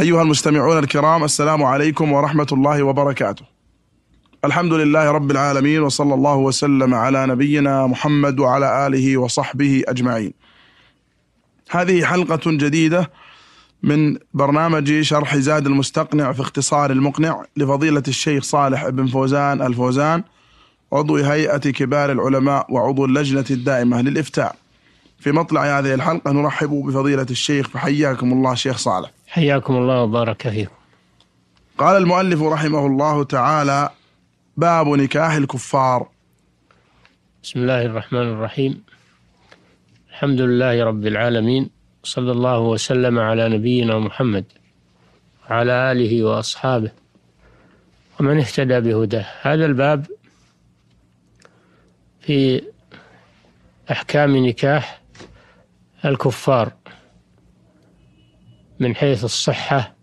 أيها المستمعون الكرام السلام عليكم ورحمة الله وبركاته. الحمد لله رب العالمين وصلى الله وسلم على نبينا محمد وعلى آله وصحبه أجمعين. هذه حلقة جديدة من برنامج شرح زاد المستقنع في اختصار المقنع لفضيلة الشيخ صالح بن فوزان الفوزان عضو هيئة كبار العلماء وعضو اللجنة الدائمة للإفتاء. في مطلع هذه الحلقة نرحب بفضيلة الشيخ فحياكم الله شيخ صالح. حياكم الله وبارك فيكم قال المؤلف رحمه الله تعالى باب نكاح الكفار بسم الله الرحمن الرحيم الحمد لله رب العالمين صلى الله وسلم على نبينا محمد وعلى آله وأصحابه ومن اهتدى بهداه هذا الباب في أحكام نكاح الكفار من حيث الصحة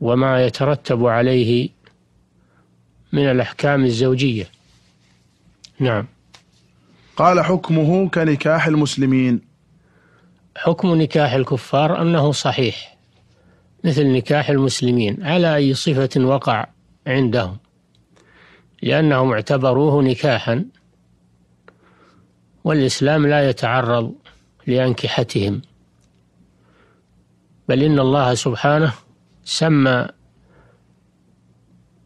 وما يترتب عليه من الأحكام الزوجية نعم قال حكمه كنكاح المسلمين حكم نكاح الكفار أنه صحيح مثل نكاح المسلمين على أي صفة وقع عندهم لأنهم اعتبروه نكاحا والإسلام لا يتعرض لأنكحتهم بل إن الله سبحانه سمى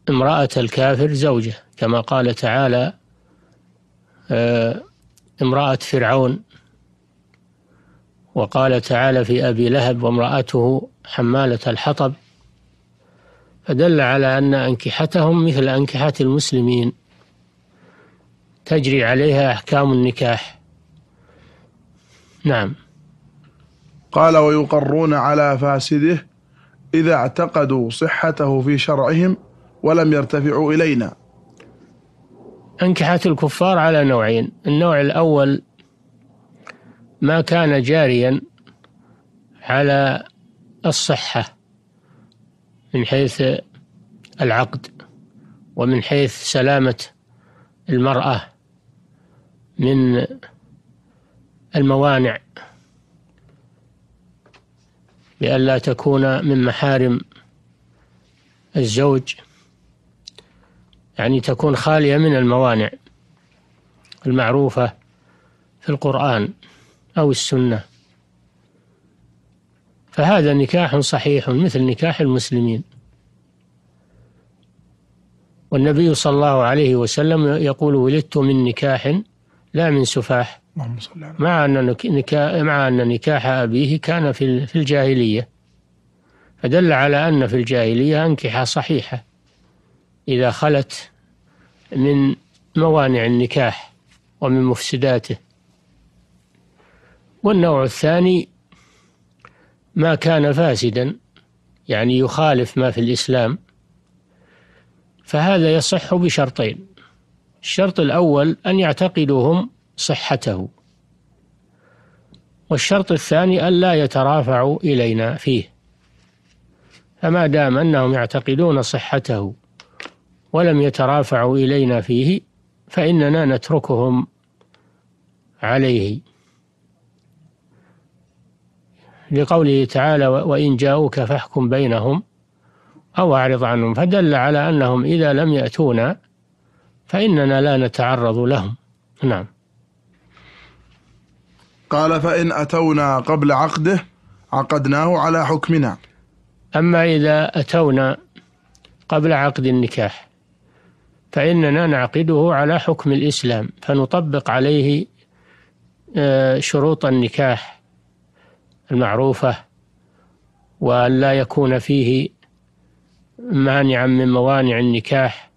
امرأة الكافر زوجة كما قال تعالى آه، امرأة فرعون وقال تعالى في أبي لهب وامرأته حمالة الحطب فدل على أن أنكحتهم مثل أنكحة المسلمين تجري عليها أحكام النكاح نعم قال ويقرون على فاسده إذا اعتقدوا صحته في شرعهم ولم يرتفعوا إلينا أنكحت الكفار على نوعين النوع الأول ما كان جاريا على الصحة من حيث العقد ومن حيث سلامة المرأة من الموانع بألا تكون من محارم الزوج يعني تكون خالية من الموانع المعروفة في القرآن أو السنة فهذا نكاح صحيح مثل نكاح المسلمين والنبي صلى الله عليه وسلم يقول ولدت من نكاح لا من سفاح اللهم صل على مع أن نكاح مع أن نكاح أبيه كان في في الجاهلية فدل على أن في الجاهلية أنكحة صحيحة إذا خلت من موانع النكاح ومن مفسداته والنوع الثاني ما كان فاسدا يعني يخالف ما في الإسلام فهذا يصح بشرطين الشرط الأول أن يعتقدهم صحته والشرط الثاني ألا يترافعوا إلينا فيه فما دام أنهم يعتقدون صحته ولم يترافعوا إلينا فيه فإننا نتركهم عليه لقوله تعالى وإن جاءوك فاحكم بينهم أو أعرض عنهم فدل على أنهم إذا لم يأتونا فإننا لا نتعرض لهم نعم قال فإن أتونا قبل عقده عقدناه على حكمنا أما إذا أتونا قبل عقد النكاح فإننا نعقده على حكم الإسلام فنطبق عليه آه، شروط النكاح المعروفة وأن لا يكون فيه مانعا من موانع النكاح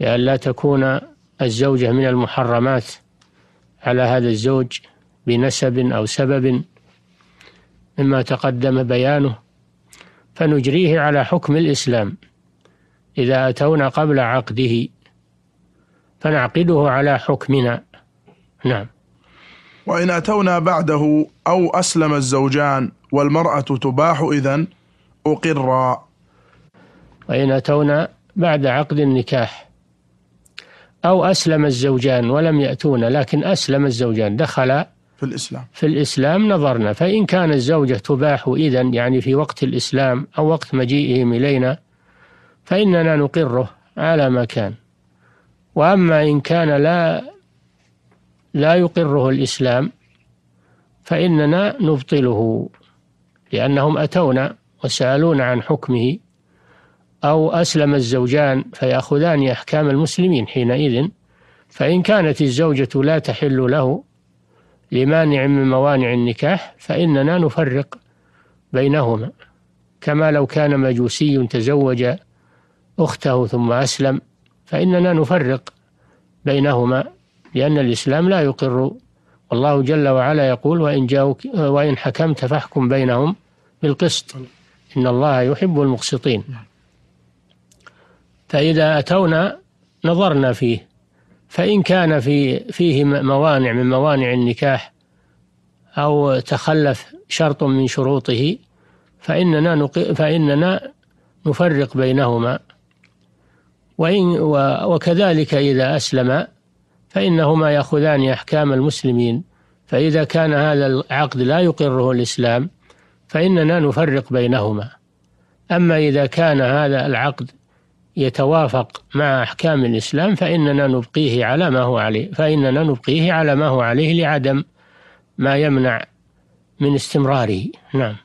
لأن لا تكون الزوجة من المحرمات على هذا الزوج بنسب أو سبب مما تقدم بيانه فنجريه على حكم الإسلام إذا أتونا قبل عقده فنعقده على حكمنا نعم وإن أتونا بعده أو أسلم الزوجان والمرأة تباح إذا أقرا وإن أتونا بعد عقد النكاح أو أسلم الزوجان ولم يأتون لكن أسلم الزوجان دخل في الإسلام في الإسلام نظرنا فإن كان الزوجة تباح إذا يعني في وقت الإسلام أو وقت مجيئهم إلينا فإننا نقره على ما كان وأما إن كان لا لا يقره الإسلام فإننا نبطله لأنهم أتونا وسألونا عن حكمه أو أسلم الزوجان فيأخذان أحكام المسلمين حينئذ فإن كانت الزوجة لا تحل له لمانع من موانع النكاح فإننا نفرق بينهما كما لو كان مجوسي تزوج أخته ثم أسلم فإننا نفرق بينهما لأن الإسلام لا يقر والله جل وعلا يقول وإن جاءوك وإن حكمت فاحكم بينهم بالقسط إن الله يحب المقسطين فإذا أتونا نظرنا فيه فإن كان في فيه موانع من موانع النكاح أو تخلف شرط من شروطه فإننا فإننا نفرق بينهما وإن وكذلك إذا أسلم فإنهما يأخذان أحكام المسلمين فإذا كان هذا العقد لا يقره الإسلام فإننا نفرق بينهما أما إذا كان هذا العقد يتوافق مع أحكام الإسلام فإننا نبقيه على ما هو عليه فإننا نبقيه على ما هو عليه لعدم ما يمنع من استمراره نعم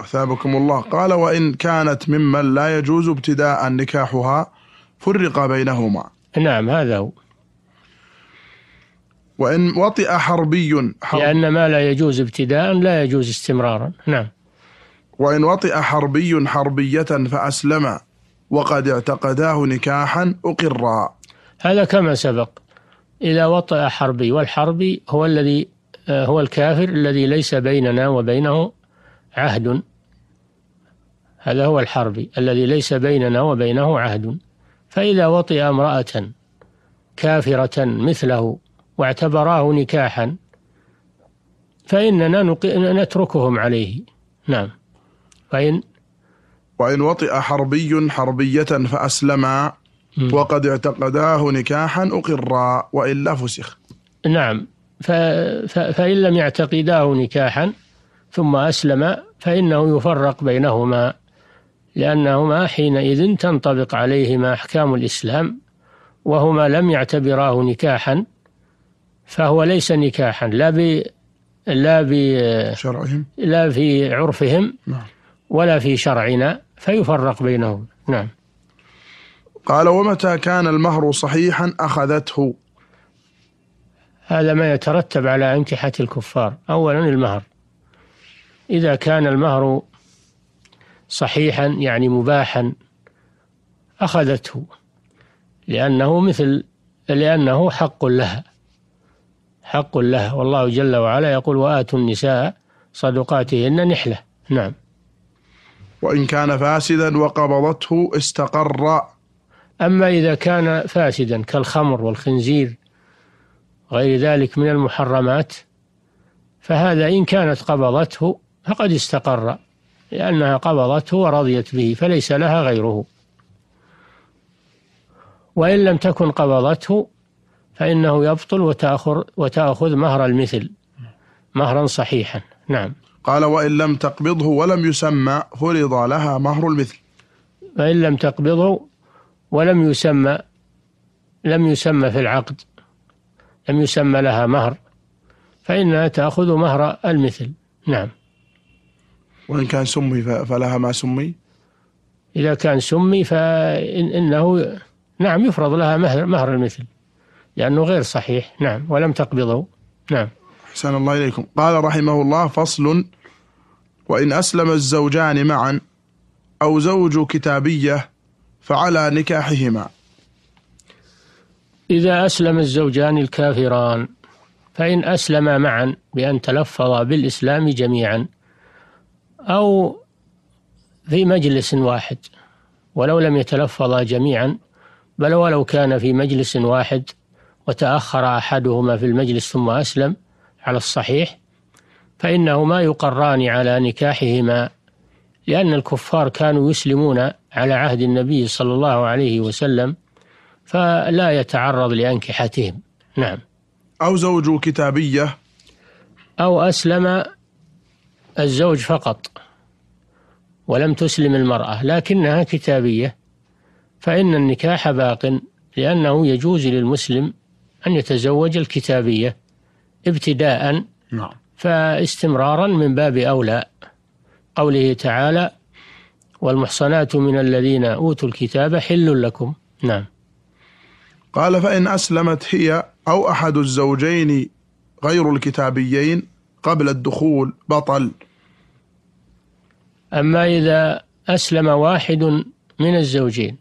أثابكم الله قال وإن كانت ممن لا يجوز ابتداء نكاحها فرق بينهما نعم هذا هو وإن وطئ حربي حرب لأن ما لا يجوز ابتداء لا يجوز استمرارا نعم وإن وطئ حربي حربية فأسلم وقد اعتقداه نكاحا أقرا هذا كما سبق إذا وطأ حربي والحربي هو الذي آه، هو الكافر الذي ليس بيننا وبينه عهد هذا هو الحربي الذي ليس بيننا وبينه عهد فإذا وطئ امرأة كافرة مثله واعتبراه نكاحا فإننا نتركهم عليه نعم فإن وإن وطئ حربي حربية فأسلما وقد اعتقداه نكاحا أقرا وإلا فسخ نعم ف... ف... فإن لم يعتقداه نكاحا ثم أسلم فإنه يفرق بينهما لأنهما حينئذ تنطبق عليهما أحكام الإسلام وهما لم يعتبراه نكاحا فهو ليس نكاحا لا ب لا ب شرعهم لا في عرفهم نعم. ولا في شرعنا فيفرق بينهم نعم قال ومتى كان المهر صحيحا أخذته هذا ما يترتب على أنكحة الكفار أولا المهر إذا كان المهر صحيحا يعني مباحا أخذته لأنه مثل لأنه حق لها حق لها والله جل وعلا يقول وآتوا النساء صدقاتهن نحلة نعم وإن كان فاسدا وقبضته استقر أما إذا كان فاسدا كالخمر والخنزير غير ذلك من المحرمات فهذا إن كانت قبضته فقد استقر لأنها قبضته ورضيت به فليس لها غيره وإن لم تكن قبضته فإنه يبطل وتأخذ, وتأخذ مهر المثل مهرا صحيحا نعم قال وإن لم تقبضه ولم يسمى فرض لها مهر المثل فإن لم تقبضه ولم يسمى لم يسمى في العقد لم يسمى لها مهر فإنها تأخذ مهر المثل نعم وإن كان سمي فلها ما سمي إذا كان سمي فإنه نعم يفرض لها مهر, مهر المثل لأنه غير صحيح نعم ولم تقبضه نعم أحسن الله إليكم قال رحمه الله فصل وإن أسلم الزوجان معا أو زوج كتابية فعلى نكاحهما إذا أسلم الزوجان الكافران فإن أسلما معا بأن تلفظا بالإسلام جميعا أو في مجلس واحد ولو لم يتلفظا جميعا بل ولو كان في مجلس واحد وتأخر أحدهما في المجلس ثم أسلم على الصحيح فإنهما يقران على نكاحهما لأن الكفار كانوا يسلمون على عهد النبي صلى الله عليه وسلم فلا يتعرض لأنكحتهم نعم أو زوج كتابية أو أسلم الزوج فقط ولم تسلم المرأة لكنها كتابية فإن النكاح باق لأنه يجوز للمسلم أن يتزوج الكتابية ابتداء نعم فاستمرارا من باب أولى قوله تعالى والمحصنات من الذين أوتوا الكتاب حل لكم نعم قال فإن أسلمت هي أو أحد الزوجين غير الكتابيين قبل الدخول بطل أما إذا أسلم واحد من الزوجين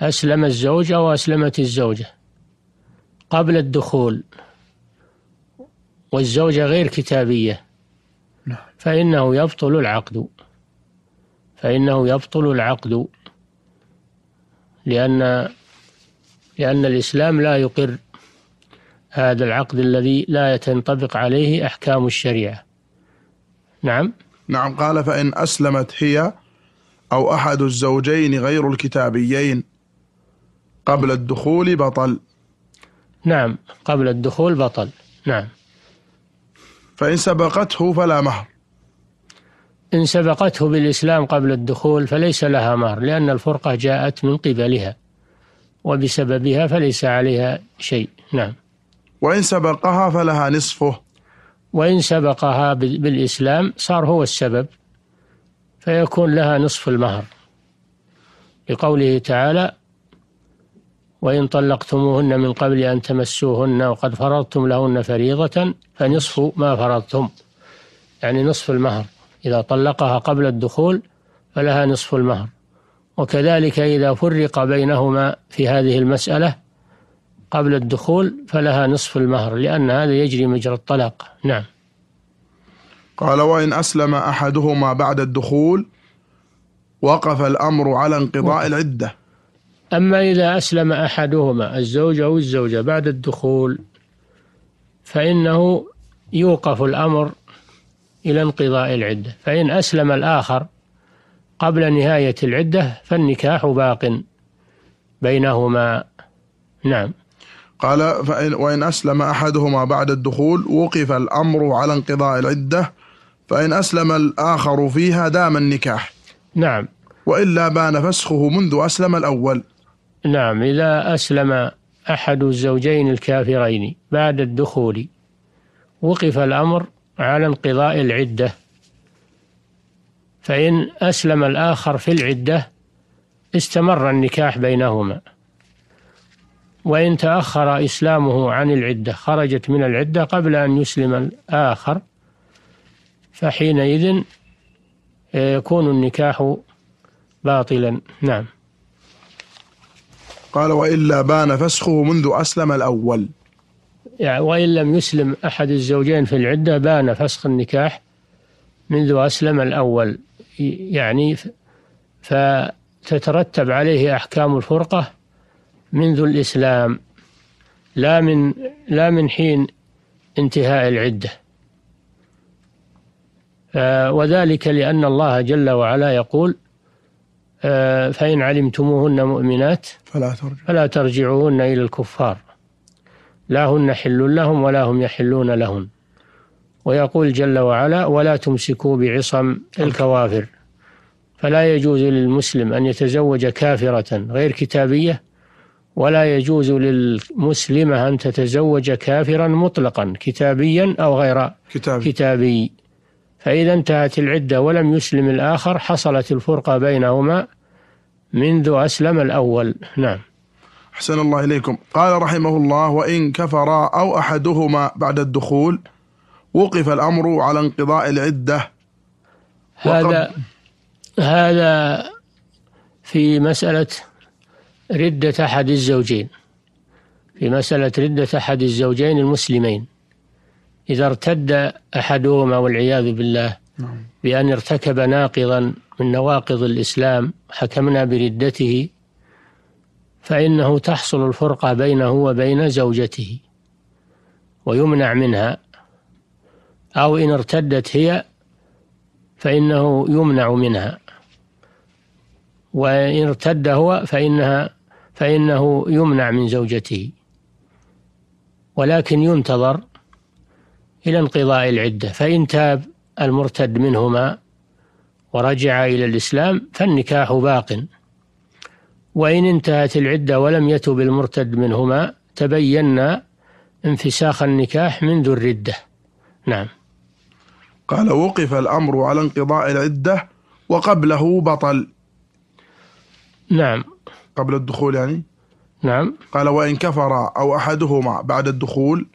أسلم الزوج أو أسلمت الزوجة قبل الدخول والزوجة غير كتابية نعم. فإنه يبطل العقد فإنه يبطل العقد لأن لأن الإسلام لا يقر هذا العقد الذي لا تنطبق عليه أحكام الشريعة نعم نعم قال فإن أسلمت هي أو أحد الزوجين غير الكتابيين قبل الدخول بطل نعم قبل الدخول بطل نعم فإن سبقته فلا مهر إن سبقته بالإسلام قبل الدخول فليس لها مهر لأن الفرقة جاءت من قبلها وبسببها فليس عليها شيء نعم وإن سبقها فلها نصفه وإن سبقها بالإسلام صار هو السبب فيكون لها نصف المهر لقوله تعالى وإن طلقتموهن من قبل أن تمسوهن وقد فرضتم لهن فريضة فنصف ما فرضتم يعني نصف المهر إذا طلقها قبل الدخول فلها نصف المهر وكذلك إذا فرق بينهما في هذه المسألة قبل الدخول فلها نصف المهر لأن هذا يجري مجرى الطلاق نعم قال وإن أسلم أحدهما بعد الدخول وقف الأمر على انقضاء العدة أما إذا أسلم أحدهما الزوج أو الزوجة بعد الدخول فإنه يوقف الأمر إلى انقضاء العدة فإن أسلم الآخر قبل نهاية العدة فالنكاح باق بينهما نعم قال فإن وإن أسلم أحدهما بعد الدخول وقف الأمر على انقضاء العدة فإن أسلم الآخر فيها دام النكاح نعم وإلا بان فسخه منذ أسلم الأول نعم إذا أسلم أحد الزوجين الكافرين بعد الدخول وقف الأمر على انقضاء العدة فإن أسلم الآخر في العدة استمر النكاح بينهما وإن تأخر إسلامه عن العدة خرجت من العدة قبل أن يسلم الآخر فحينئذ آه، يكون النكاح باطلا نعم قال وإلا بان فسخه منذ أسلم الأول يعني وإن لم يسلم أحد الزوجين في العدة بان فسخ النكاح منذ أسلم الأول يعني فتترتب عليه أحكام الفرقة منذ الإسلام لا من لا من حين انتهاء العدة آه، وذلك لأن الله جل وعلا يقول آه، فإن علمتموهن مؤمنات فلا ترجع فلا ترجعوهن إلى الكفار لا هن حل لهم ولا هم يحلون لهن ويقول جل وعلا ولا تمسكوا بعصم الكوافر فلا يجوز للمسلم أن يتزوج كافرة غير كتابية ولا يجوز للمسلمة أن تتزوج كافرا مطلقا كتابيا أو غير كتابي, كتابي فإذا انتهت العدة ولم يسلم الآخر حصلت الفرقة بينهما منذ أسلم الأول نعم أحسن الله إليكم قال رحمه الله وإن كفر أو أحدهما بعد الدخول وقف الأمر على انقضاء العدة هذا هذا في مسألة ردة أحد الزوجين في مسألة ردة أحد الزوجين المسلمين إذا ارتد أحدهما والعياذ بالله نعم. بأن ارتكب ناقضا من نواقض الإسلام حكمنا بردته فإنه تحصل الفرقة بينه وبين زوجته ويمنع منها أو إن ارتدت هي فإنه يمنع منها وإن ارتد هو فإنها فإنه يمنع من زوجته ولكن ينتظر إلى انقضاء العدة فإن تاب المرتد منهما ورجع إلى الإسلام فالنكاح باق وإن انتهت العدة ولم يتب المرتد منهما تبين انفساخ النكاح منذ الردة نعم قال وقف الأمر على انقضاء العدة وقبله بطل نعم قبل الدخول يعني نعم قال وإن كفر أو أحدهما بعد الدخول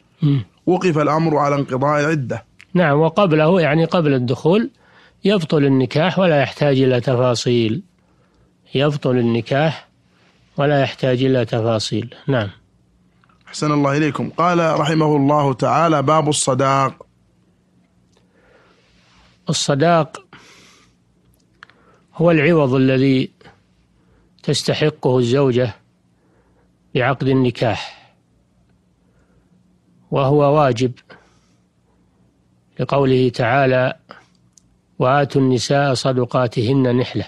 وقف الأمر على انقضاء العدة نعم وقبله يعني قبل الدخول يبطل النكاح ولا يحتاج إلى تفاصيل يبطل النكاح ولا يحتاج إلى تفاصيل نعم أحسن الله إليكم قال رحمه الله تعالى باب الصداق الصداق هو العوض الذي تستحقه الزوجة بعقد النكاح وهو واجب لقوله تعالى وآتوا النساء صدقاتهن نحلة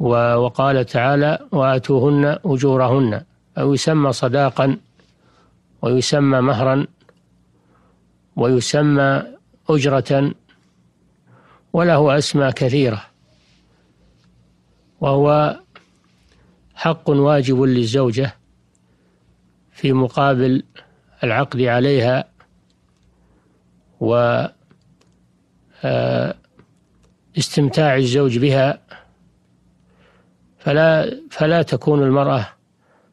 وقال تعالى وآتوهن أجورهن أو يسمى صداقا ويسمى مهرا ويسمى أجرة وله أسماء كثيرة وهو حق واجب للزوجة في مقابل العقد عليها و آه، استمتاع الزوج بها فلا فلا تكون المرأة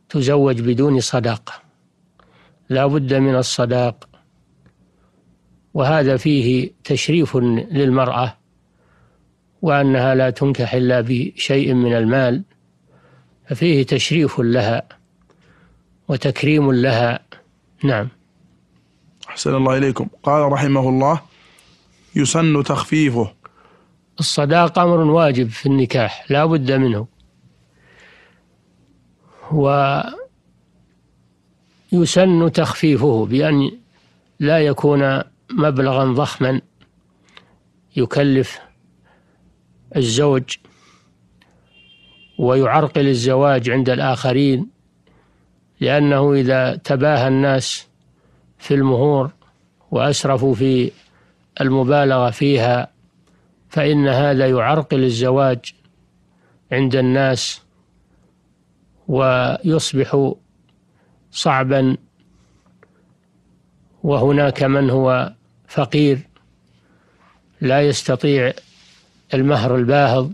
تزوج بدون صداقة لا بد من الصداق وهذا فيه تشريف للمرأة وأنها لا تنكح إلا بشيء من المال ففيه تشريف لها وتكريم لها نعم أحسن الله إليكم قال رحمه الله يسن تخفيفه الصداق أمر واجب في النكاح لا بد منه ويسن تخفيفه بأن لا يكون مبلغا ضخما يكلف الزوج ويعرقل الزواج عند الآخرين لأنه إذا تباهى الناس في المهور وأسرفوا في المبالغة فيها فإن هذا يعرقل الزواج عند الناس ويصبح صعبا وهناك من هو فقير لا يستطيع المهر الباهظ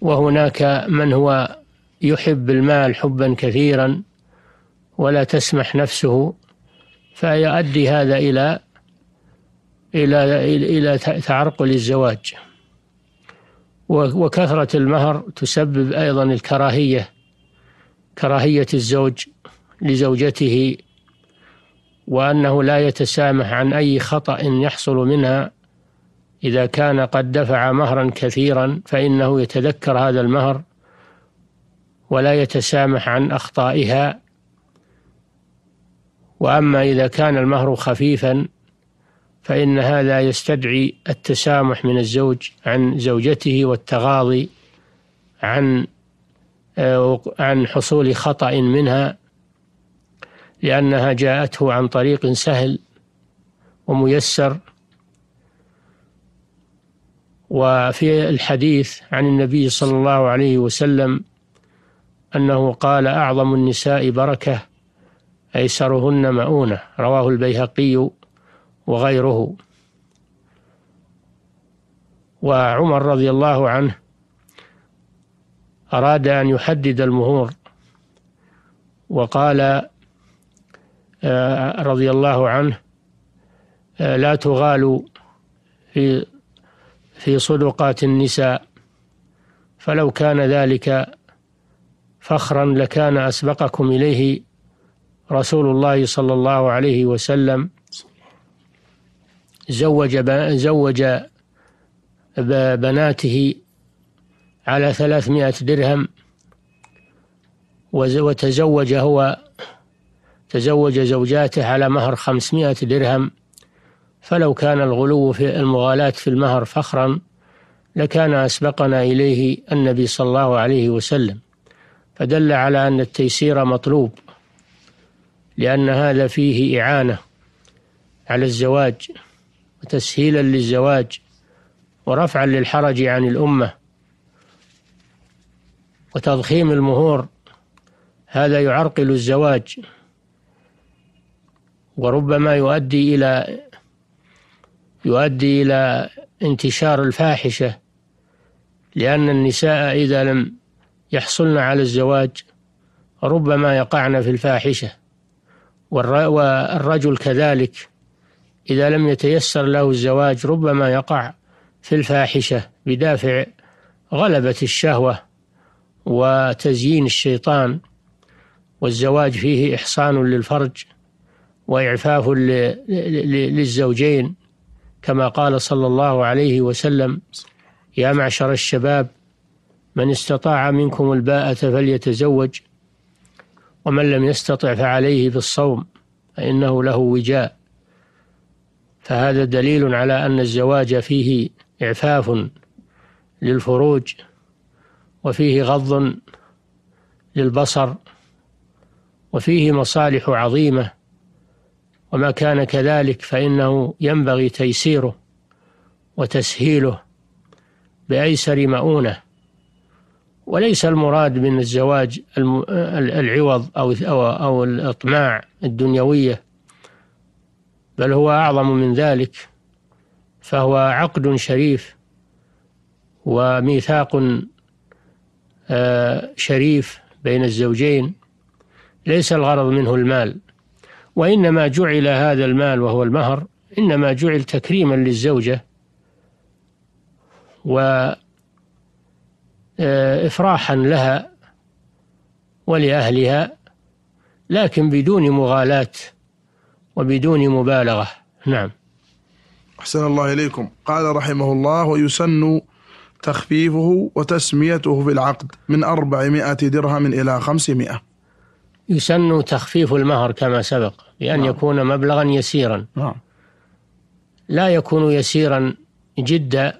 وهناك من هو يحب المال حبا كثيرا ولا تسمح نفسه فيؤدي هذا إلى إلى إلى تعرقل الزواج وكثرة المهر تسبب أيضا الكراهية كراهية الزوج لزوجته وأنه لا يتسامح عن أي خطأ يحصل منها إذا كان قد دفع مهرا كثيرا فإنه يتذكر هذا المهر ولا يتسامح عن أخطائها وأما إذا كان المهر خفيفا فإن هذا يستدعي التسامح من الزوج عن زوجته والتغاضي عن آه، عن حصول خطأ منها لأنها جاءته عن طريق سهل وميسر وفي الحديث عن النبي صلى الله عليه وسلم أنه قال أعظم النساء بركة أيسرهن مؤونة رواه البيهقي وغيره وعمر رضي الله عنه أراد أن يحدد المهور وقال آه، رضي الله عنه آه، لا تغال في في صدقات النساء فلو كان ذلك فخرا لكان أسبقكم إليه رسول الله صلى الله عليه وسلم زوج زوج بناته على ثلاثمائة درهم وتزوج هو تزوج زوجاته على مهر خمسمائة درهم فلو كان الغلو في المغالاة في المهر فخرا لكان أسبقنا إليه النبي صلى الله عليه وسلم فدل على أن التيسير مطلوب لأن هذا فيه إعانة على الزواج وتسهيلا للزواج ورفعا للحرج عن الأمة وتضخيم المهور هذا يعرقل الزواج وربما يؤدي إلى يؤدي إلى انتشار الفاحشة لأن النساء إذا لم يحصلن على الزواج ربما يقعن في الفاحشة والرجل كذلك إذا لم يتيسر له الزواج ربما يقع في الفاحشة بدافع غلبة الشهوة وتزيين الشيطان والزواج فيه إحصان للفرج وإعفاف للزوجين كما قال صلى الله عليه وسلم يا معشر الشباب من استطاع منكم الباءة فليتزوج ومن لم يستطع فعليه بالصوم فإنه له وجاء فهذا دليل على أن الزواج فيه إعفاف للفروج وفيه غض للبصر وفيه مصالح عظيمة وما كان كذلك فإنه ينبغي تيسيره وتسهيله بأيسر مؤونة وليس المراد من الزواج العوض أو أو الأطماع الدنيوية بل هو أعظم من ذلك فهو عقد شريف وميثاق آه، شريف بين الزوجين ليس الغرض منه المال وإنما جعل هذا المال وهو المهر إنما جعل تكريما للزوجة آه، افراحا لها ولاهلها لكن بدون مغالاه وبدون مبالغه نعم احسن الله اليكم قال رحمه الله ويسن تخفيفه وتسميته في العقد من 400 درهم الى 500 يسن تخفيف المهر كما سبق بان نعم. يكون مبلغا يسيرا نعم. لا يكون يسيرا جدا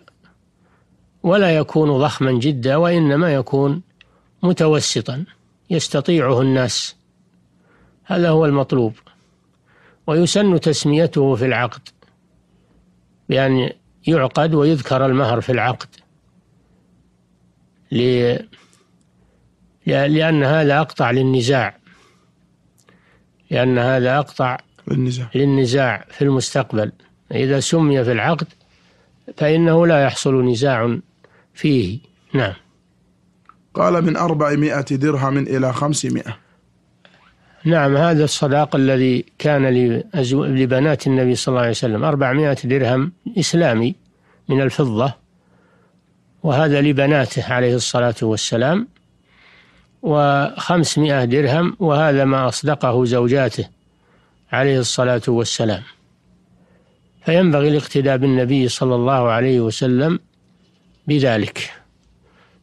ولا يكون ضخما جدا وإنما يكون متوسطا يستطيعه الناس هذا هو المطلوب ويسن تسميته في العقد بأن يعقد ويذكر المهر في العقد لأن هذا أقطع للنزاع لأن هذا أقطع للنزاع, للنزاع في المستقبل إذا سمي في العقد فإنه لا يحصل نزاع فيه نعم قال من أربعمائة درهم إلى خمسمائة نعم هذا الصداق الذي كان لبنات النبي صلى الله عليه وسلم أربعمائة درهم إسلامي من الفضة وهذا لبناته عليه الصلاة والسلام وخمسمائة درهم وهذا ما أصدقه زوجاته عليه الصلاة والسلام فينبغي الاقتداء بالنبي صلى الله عليه وسلم بذلك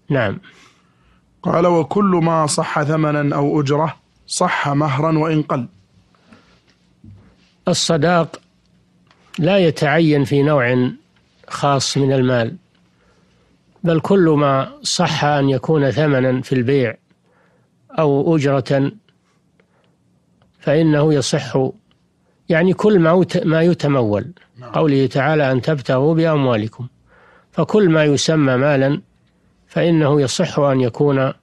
نعم قال وكل ما صح ثمنا أو أجرة صح مهرا وإن قل الصداق لا يتعين في نوع خاص من المال بل كل ما صح أن يكون ثمنا في البيع أو أجرة فإنه يصح يعني كل ما يتمول نعم. قوله تعالى أن تبتغوا بأموالكم فكل ما يسمى مالا فإنه يصح أن يكون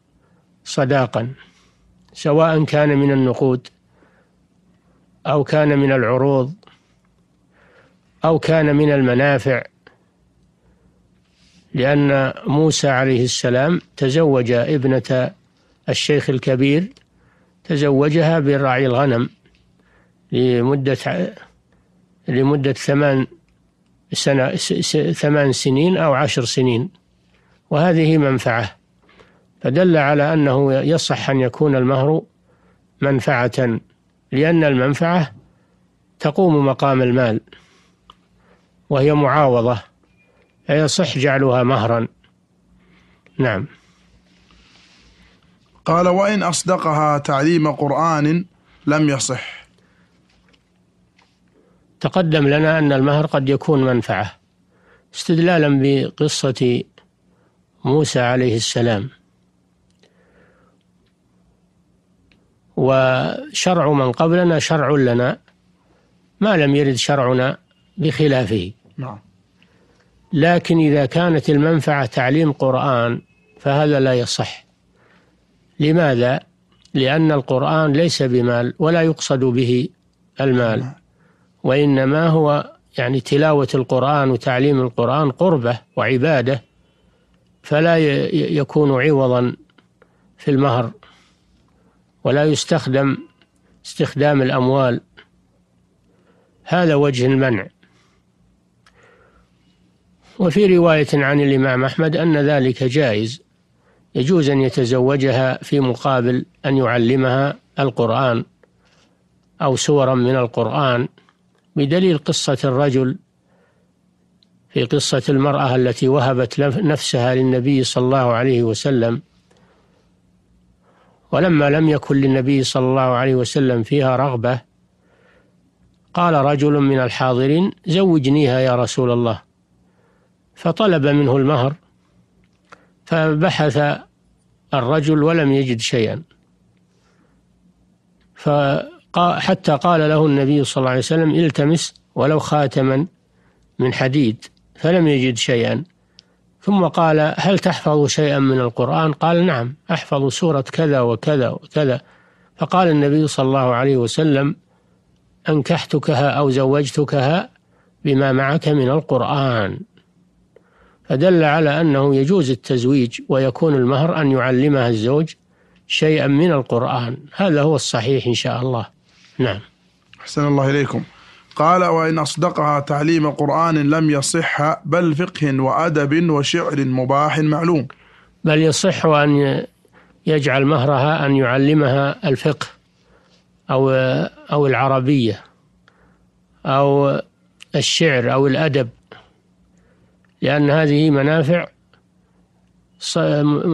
صداقا سواء كان من النقود أو كان من العروض أو كان من المنافع لأن موسى عليه السلام تزوج ابنة الشيخ الكبير تزوجها برعي الغنم لمدة لمدة ثمان سنة ثمان سنين أو عشر سنين وهذه منفعة فدل على أنه يصح أن يكون المهر منفعة لأن المنفعة تقوم مقام المال وهي معاوضة فيصح جعلها مهرا نعم قال وإن أصدقها تعليم قرآن لم يصح تقدم لنا أن المهر قد يكون منفعة استدلالا بقصة موسى عليه السلام وشرع من قبلنا شرع لنا ما لم يرد شرعنا بخلافه نعم لكن إذا كانت المنفعة تعليم قرآن فهذا لا يصح لماذا؟ لأن القرآن ليس بمال ولا يقصد به المال نعم. وإنما هو يعني تلاوة القرآن وتعليم القرآن قربة وعبادة فلا يكون عوضا في المهر ولا يستخدم استخدام الأموال هذا وجه المنع وفي رواية عن الإمام أحمد أن ذلك جائز يجوز أن يتزوجها في مقابل أن يعلمها القرآن أو سورا من القرآن بدليل قصة الرجل في قصة المرأة التي وهبت نفسها للنبي صلى الله عليه وسلم ولما لم يكن للنبي صلى الله عليه وسلم فيها رغبة قال رجل من الحاضرين زوجنيها يا رسول الله فطلب منه المهر فبحث الرجل ولم يجد شيئا حتى قال له النبي صلى الله عليه وسلم التمس ولو خاتما من حديد فلم يجد شيئا ثم قال هل تحفظ شيئا من القرآن قال نعم أحفظ سورة كذا وكذا وكذا فقال النبي صلى الله عليه وسلم أنكحتكها أو زوجتكها بما معك من القرآن فدل على أنه يجوز التزويج ويكون المهر أن يعلمها الزوج شيئا من القرآن هذا هو الصحيح إن شاء الله نعم أحسن الله إليكم قال وإن أصدقها تعليم قرآن لم يصح بل فقه وأدب وشعر مباح معلوم بل يصح أن يجعل مهرها أن يعلمها الفقه أو أو العربية أو الشعر أو الأدب لأن هذه منافع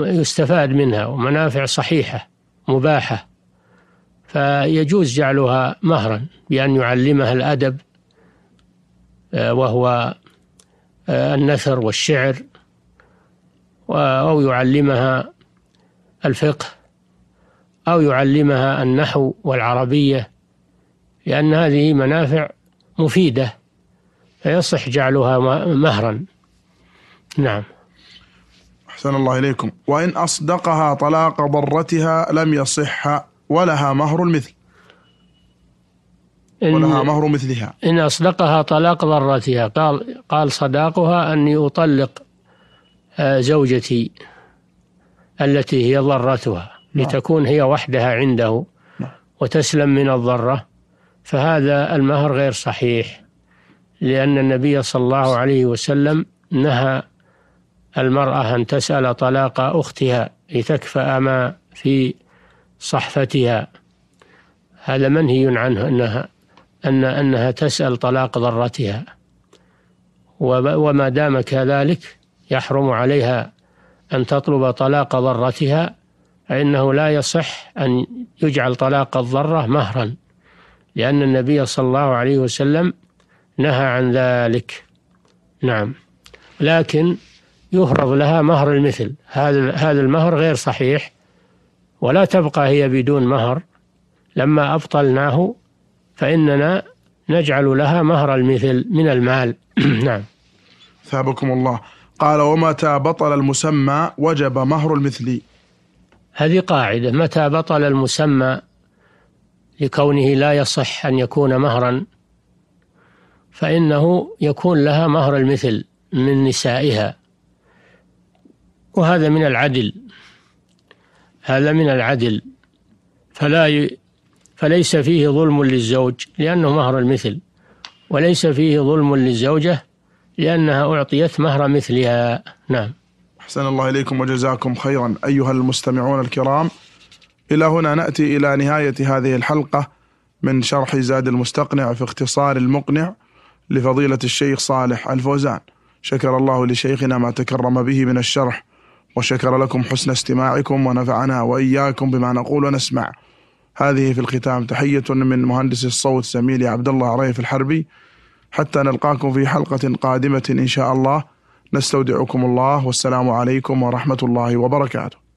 يستفاد منها ومنافع صحيحة مباحة فيجوز جعلها مهرا بأن يعلمها الأدب آه، وهو آه، النثر والشعر أو يعلمها الفقه أو يعلمها النحو والعربية لأن هذه منافع مفيدة فيصح جعلها مهرا نعم أحسن الله إليكم وإن أصدقها طلاق ضرتها لم يصح ولها مهر مثل إن ولها مهر مثلها إن أصدقها طلاق ضرتها قال قال صداقها أني أطلق آه، زوجتي التي هي ضرتها نعم. لتكون هي وحدها عنده نعم. وتسلم من الضرة فهذا المهر غير صحيح لأن النبي صلى الله عليه وسلم نهى المرأة أن تسأل طلاق أختها لتكفأ ما في صحفتها هذا منهي عنه أنها أن أنها تسأل طلاق ضرتها وما دام كذلك يحرم عليها أن تطلب طلاق ضرتها فإنه لا يصح أن يجعل طلاق الضرة مهرا لأن النبي صلى الله عليه وسلم نهى عن ذلك نعم لكن يهرب لها مهر المثل هذا هذا المهر غير صحيح ولا تبقى هي بدون مهر لما أبطلناه فإننا نجعل لها مهر المثل من المال نعم ثابكم الله قال ومتى بطل المسمى وجب مهر المثل هذه قاعدة متى بطل المسمى لكونه لا يصح أن يكون مهرا فإنه يكون لها مهر المثل من نسائها وهذا من العدل هذا من العدل فلا ي... فليس فيه ظلم للزوج لأنه مهر المثل وليس فيه ظلم للزوجة لأنها أعطيت مهر مثلها نعم أحسن الله إليكم وجزاكم خيرا أيها المستمعون الكرام إلى هنا نأتي إلى نهاية هذه الحلقة من شرح زاد المستقنع في اختصار المقنع لفضيلة الشيخ صالح الفوزان شكر الله لشيخنا ما تكرم به من الشرح وشكر لكم حسن استماعكم ونفعنا وإياكم بما نقول ونسمع هذه في الختام تحية من مهندس الصوت زميلي عبد الله عريف الحربي حتى نلقاكم في حلقة قادمة إن شاء الله نستودعكم الله والسلام عليكم ورحمة الله وبركاته